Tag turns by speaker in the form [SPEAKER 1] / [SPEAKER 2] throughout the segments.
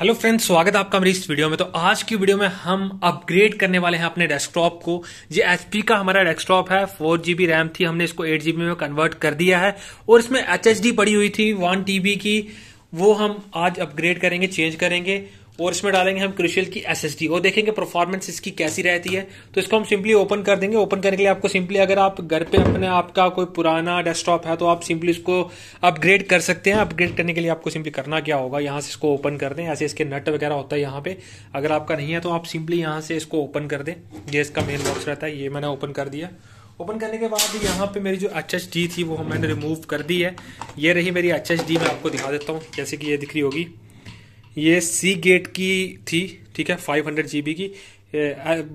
[SPEAKER 1] hello friends स्वागत है आपका मेरी इस वीडियो में तो आज की वीडियो में हम अपग्रेड करने वाले हैं अपने डेस्कटॉप को ये एचपी का हमारा डेस्कटॉप है फोर जीबी रैम थी हमने इसको एट जीबी में कन्वर्ट कर दिया है और इसमें एचएसडी पड़ी हुई थी वन टीबी की वो हम आज अपग्रेड करेंगे चेंज करेंगे और इसमें डालेंगे हम क्रिशियल की एस और देखेंगे परफॉर्मेंस इसकी कैसी रहती है तो इसको हम सिंपली ओपन कर देंगे ओपन करने के लिए आपको सिंपली अगर आप घर पे अपने आपका कोई पुराना डेस्कटॉप है तो आप सिंपली इसको अपग्रेड कर सकते हैं अपग्रेड करने के लिए आपको सिंपली करना क्या होगा यहाँ से इसको ओपन कर दें ऐसे इसके नट वगैरह होता है यहाँ पे अगर आपका नहीं है तो आप सिंपली यहाँ से इसको ओपन कर दें ये इसका मेन बॉक्स रहता है ये मैंने ओपन कर दिया ओपन करने के बाद यहाँ पे मेरी जो एच एच डी थी वो मैंने रिमूव कर दी है ये रही मेरी एच एच डी मैं आपको दिखा देता हूँ जैसे कि ये दिख रही होगी ये सी गेट की थी ठीक है फाइव हंड्रेड जी की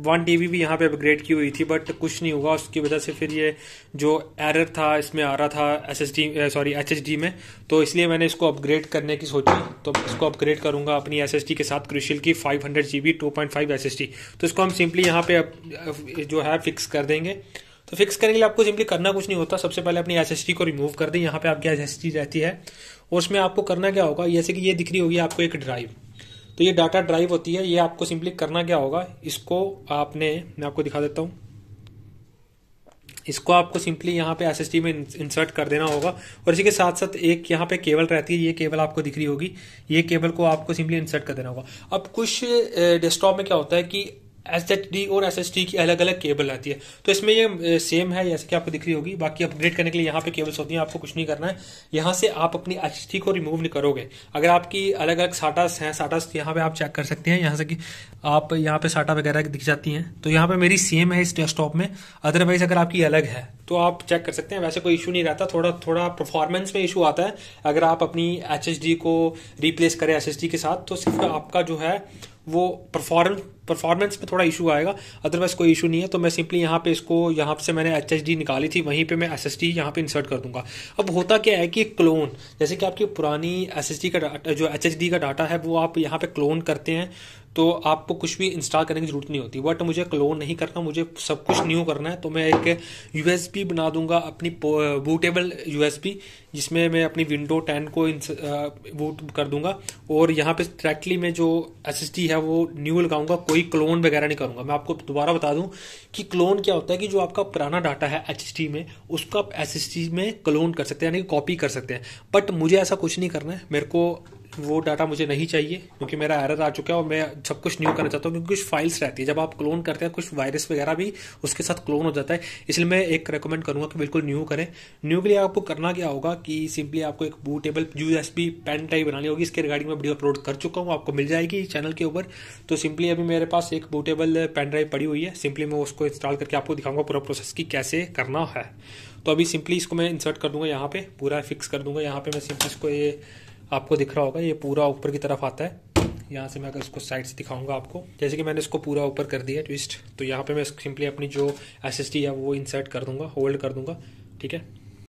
[SPEAKER 1] वन टी भी यहाँ पे अपग्रेड की हुई थी बट कुछ नहीं हुआ उसकी वजह से फिर ये जो एरर था इसमें आ रहा था S S D sorry H H D में तो इसलिए मैंने इसको अपग्रेड करने की सोची तो इसको अपग्रेड करूँगा अपनी एस एस डी के साथ क्रिशियल की five hundred G B two point five S S D तो इसको हम सिंपली यहाँ पे जो है फिक्स कर देंगे तो फिक्स करने के लिए आपको सिंपली करना कुछ नहीं होता सबसे पहले अपनी एस को रिमूव कर दें यहाँ पे आपकी एस रहती है और उसमें आपको करना क्या होगा जैसे कि ये दिख रही होगी आपको एक ड्राइव तो ये डाटा ड्राइव होती है ये आपको सिंपली करना क्या होगा इसको आपने मैं आपको दिखा देता हूँ इसको आपको सिंपली यहाँ पे एस में इंसर्ट कर देना होगा और इसी के साथ साथ एक यहाँ पे केबल रहती है ये केबल आपको दिख रही होगी ये केबल को आपको सिंपली इंसर्ट कर देना होगा अब कुछ डेस्कटॉप में क्या होता है कि एस एच डी और एस एच डी की अलग अलग केबल आती है तो इसमें ये सेम है जैसे कि आपको दिख रही होगी बाकी अपग्रेड करने के लिए यहाँ पे केबल्स होती हैं आपको कुछ नहीं करना है यहाँ से आप अपनी एच एच डी को रिमूव नहीं करोगे अगर आपकी अलग अलग साटास हैं साटास यहाँ पे आप चेक कर सकते हैं यहाँ से कि आप यहाँ पे साटा वगैरह दिख जाती हैं तो यहाँ पे मेरी सेम है इस डेस्कटॉप में अदरवाइज अगर आपकी अलग है तो आप चेक कर सकते हैं वैसे कोई इशू नहीं रहता थोड़ा थोड़ा परफॉर्मेंस में इशू आता है अगर आप अपनी एच एच डी को रिप्लेस करें एस एस डी के साथ तो सिर्फ आपका जो है वो परफॉर्म परफॉर्मेंस में थोड़ा इशू आएगा अदरवाइज़ कोई इशू नहीं है तो मैं सिंपली यहाँ पे इसको यहाँ से मैंने एच निकाली थी वहीं पे मैं एस एस यहाँ पे इंसर्ट कर दूंगा अब होता क्या है कि क्लोन जैसे कि आपकी पुरानी एस का जो एच का डाटा है वो आप यहाँ पर क्लोन करते हैं तो आपको कुछ भी इंस्टॉल करने की ज़रूरत नहीं होती बट मुझे क्लोन नहीं करना मुझे सब कुछ न्यू करना है तो मैं एक यू बना दूंगा अपनी बूटेबल यू जिसमें मैं अपनी विंडो टेन को बूट uh, कर दूंगा और यहाँ पे डायरेक्टली मैं जो एस है वो न्यू लगाऊंगा कोई कोई क्लोन वगैरह नहीं करूंगा मैं आपको दोबारा बता दूं कि क्लोन क्या होता है कि जो आपका पुराना डाटा है एच में उसका एच में क्लोन कर सकते हैं यानी कॉपी कर सकते हैं बट मुझे ऐसा कुछ नहीं करना है मेरे को वो डाटा मुझे नहीं चाहिए क्योंकि मेरा एरर आ चुका है और मैं सब कुछ न्यू करना चाहता हूँ क्योंकि कुछ फाइल्स रहती है जब आप क्लोन करते हैं कुछ वायरस वगैरह भी उसके साथ क्लोन हो जाता है इसलिए मैं एक रिकमेंड करूँगा कि बिल्कुल न्यू करें न्यू के लिए आपको करना क्या होगा कि सिंपली आपको एक bootable U S B pen drive बनानी होगी इसके रिगार्डिंग मैं वीडियो अपलोड कर चुका हूँ आपको मिल जाएगी चैनल के ऊपर तो सिंपली अभी मेरे पास एक बूटेबल पेन ड्राइव पड़ी हुई है सिंपली मैं उसको इंस्टॉल करके आपको दिखाऊंगा पूरा प्रोसेस की कैसे करना है तो अभी सिंपली इसको मैं इंसर्ट कर दूंगा यहाँ पे पूरा फिक्स कर दूंगा यहाँ पे मैं सिंपली इसको ये आपको दिख रहा होगा ये पूरा ऊपर की तरफ आता है यहाँ से मैं अगर इसको साइड से दिखाऊंगा आपको जैसे कि मैंने इसको पूरा ऊपर कर दिया ट्विस्ट तो यहाँ पे मैं सिंपली अपनी जो एस है वो इंसर्ट कर दूंगा होल्ड कर दूंगा ठीक है